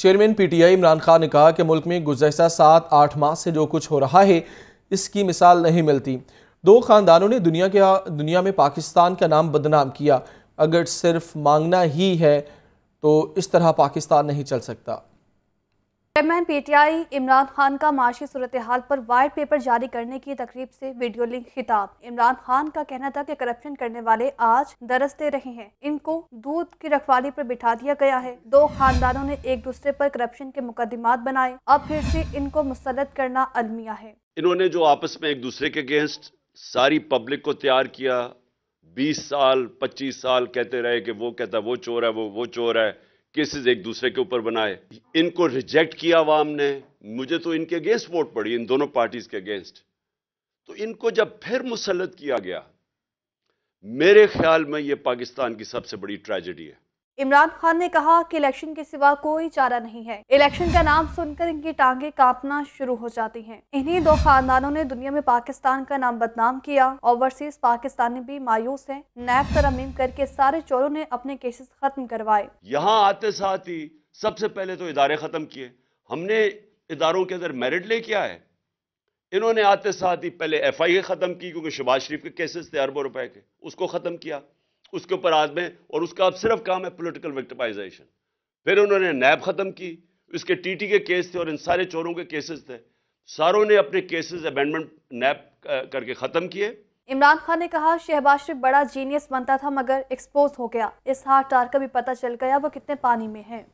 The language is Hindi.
चेयरमैन पीटीआई इमरान खान ने कहा कि मुल्क में गुजशत सात आठ माह से जो कुछ हो रहा है इसकी मिसाल नहीं मिलती दो ख़ानदानों ने दुनिया के दुनिया में पाकिस्तान का नाम बदनाम किया अगर सिर्फ मांगना ही है तो इस तरह पाकिस्तान नहीं चल सकता चेयरमैन पीटीआई इमरान खान का माशी सूरत हाल पर वाइट पेपर जारी करने की तकरीब से वीडियो लिंक खिताब इमरान खान का कहना था कि करप्शन करने वाले आज दरसते रहे हैं इनको दूध की रखवाली पर बिठा दिया गया है दो खानदानों ने एक दूसरे पर करप्शन के मुकदमात बनाए अब फिर से इनको मुसलत करना अलमिया है इन्होंने जो आपस में एक दूसरे के अगेंस्ट सारी पब्लिक को तैयार किया बीस साल पच्चीस साल कहते रहे कि वो कहता वो चोर है वो वो चोर है केसेस एक दूसरे के ऊपर बनाए इनको रिजेक्ट किया आवाम ने मुझे तो इनके अगेंस्ट वोट पड़ी इन दोनों पार्टीज के अगेंस्ट तो इनको जब फिर मुसलत किया गया मेरे ख्याल में यह पाकिस्तान की सबसे बड़ी ट्रेजेडी है इमरान खान ने कहा कि इलेक्शन के सिवा कोई चारा नहीं है इलेक्शन का नाम सुनकर इनकी टांगे कांपना शुरू हो जाती हैं। इन्हीं दो खानदानों ने दुनिया में पाकिस्तान का नाम बदनाम किया ओवरसीज पाकिस्तानी भी मायूस हैं। नैब तरमीम करके सारे चोरों ने अपने केसेस खत्म करवाए यहाँ आते साथ ही सबसे पहले तो इदारे खत्म किए हमने इदारों के अंदर मेरिट ले किया है इन्होंने आते साथ ही पहले एफ आई ए खत्म की क्योंकि शबाज शरीफ के केसेस थे अरबों रुपए के उसको खत्म किया उसके ऊपर आजमे और उसका अब सिर्फ काम है पोलिटिकल विक्टिमाइजेशन फिर उन्होंने नैब ख़त्म की उसके टीटी के केस थे और इन सारे चोरों के केसेस थे सारों ने अपने केसेस अबेंडमेंट नैब करके ख़त्म किए इमरान खान ने कहा शहबाज शरीफ बड़ा जीनियस बनता था मगर एक्सपोज हो गया इस हाथ टार का भी पता चल गया वो कितने पानी में है